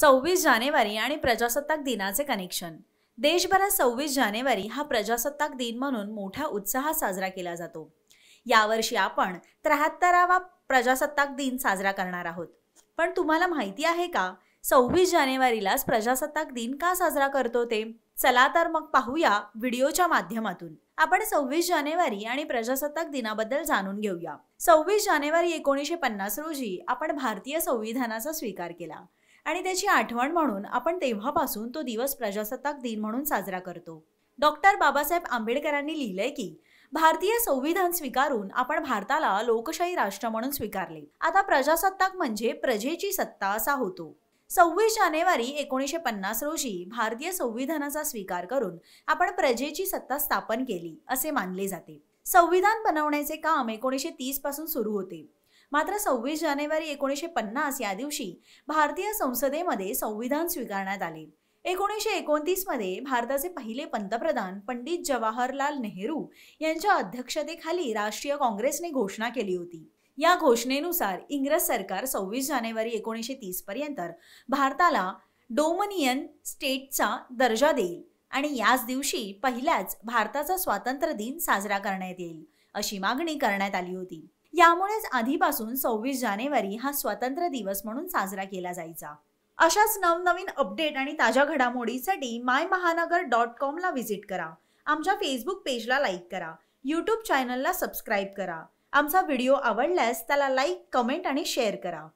सव्वीस जानेवारी आणि प्रजासत्ताक दिनाचे कनेक्शन देशभरात सव्वीस जानेवारी हा प्रजासत्ताक दिन म्हणून मोठा उत्साह साजरा केला जातो यावर्षी आपण त्र्याहत्तरावा प्रजासत्ताक दिन साजरा करणार आहोत पण तुम्हाला माहिती आहे का सव्वीस जानेवारीलाच प्रजासत्ताक दिन का साजरा करतो ते चला तर मग पाहूया व्हिडिओच्या माध्यमातून आपण सव्वीस जानेवारी आणि प्रजासत्ताक दिनाबद्दल जाणून घेऊया सव्वीस जानेवारी एकोणीसशे पन्नास रोजी आपण भारतीय संविधानाचा स्वीकार केला आणि त्याची आठवण म्हणून आपण तेव्हापासून तो दिवस प्रजासत्ताक दिन म्हणून साजरा करतो डॉक्टर बाबासाहेब आंबेडकरांनी लिहिलंय की भारतीय संविधान स्वीकारून आपण भारताला लोकशाही राष्ट्र म्हणून स्वीकारले आता प्रजासत्ताक म्हणजे प्रजेची सत्ता असा होतो सव्वीस जानेवारी एकोणीसशे पन्नास रोजी भारतीय संविधानाचा स्वीकार करून आपण प्रजेची सत्ता स्थापन केली असे मानले जाते संविधान बनवण्याचे काम एकोणीसशे तीस पासून सुरू होते मात्र सव्वीस जानेवारी एकोणीसशे पन्नास या दिवशी भारतीय संसदेमध्ये संविधान स्वीकारण्यात आले एकोणीसशे एकोणतीसमध्ये भारताचे पहिले पंतप्रधान पंडित जवाहरलाल नेहरू यांच्या अध्यक्षतेखाली राष्ट्रीय काँग्रेसने घोषणा केली होती या घोषणेनुसार इंग्रज सरकार सव्वीस जानेवारी एकोणीसशे पर्यंत भारताला डोमनियन स्टेटचा दर्जा देईल आणि याच दिवशी पहिल्याच भारताचा स्वातंत्र्य दिन साजरा करण्यात येईल अशी मागणी करण्यात आली होती यामुळेच आधीपासून सव्वीस जानेवारी हा स्वातंत्र्य दिवस म्हणून साजरा केला जायचा अशाच नवनवीन अपडेट आणि ताज्या घडामोडीसाठी माय महानगर डॉट ला व्हिजिट करा आमच्या फेसबुक पेजला लाईक करा यूट्यूब चॅनलला सबस्क्राईब करा आमचा व्हिडिओ आवडल्यास त्याला लाईक कमेंट आणि शेअर करा